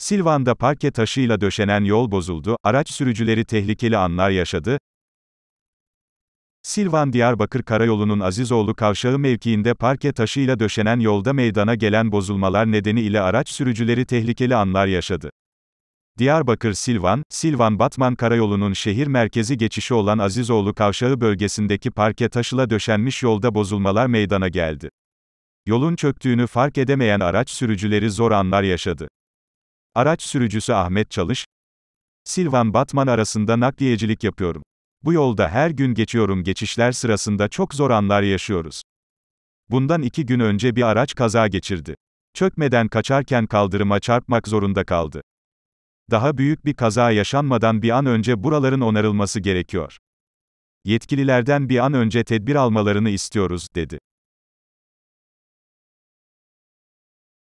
Silvan'da parke taşıyla döşenen yol bozuldu, araç sürücüleri tehlikeli anlar yaşadı. Silvan Diyarbakır Karayolu'nun Azizoğlu Kavşağı mevkiinde parke taşıyla döşenen yolda meydana gelen bozulmalar nedeniyle araç sürücüleri tehlikeli anlar yaşadı. Diyarbakır Silvan, Silvan Batman Karayolu'nun şehir merkezi geçişi olan Azizoğlu Kavşağı bölgesindeki parke taşıyla döşenmiş yolda bozulmalar meydana geldi. Yolun çöktüğünü fark edemeyen araç sürücüleri zor anlar yaşadı. Araç sürücüsü Ahmet Çalış, Silvan Batman arasında nakliyecilik yapıyorum. Bu yolda her gün geçiyorum geçişler sırasında çok zor anlar yaşıyoruz. Bundan iki gün önce bir araç kaza geçirdi. Çökmeden kaçarken kaldırıma çarpmak zorunda kaldı. Daha büyük bir kaza yaşanmadan bir an önce buraların onarılması gerekiyor. Yetkililerden bir an önce tedbir almalarını istiyoruz, dedi.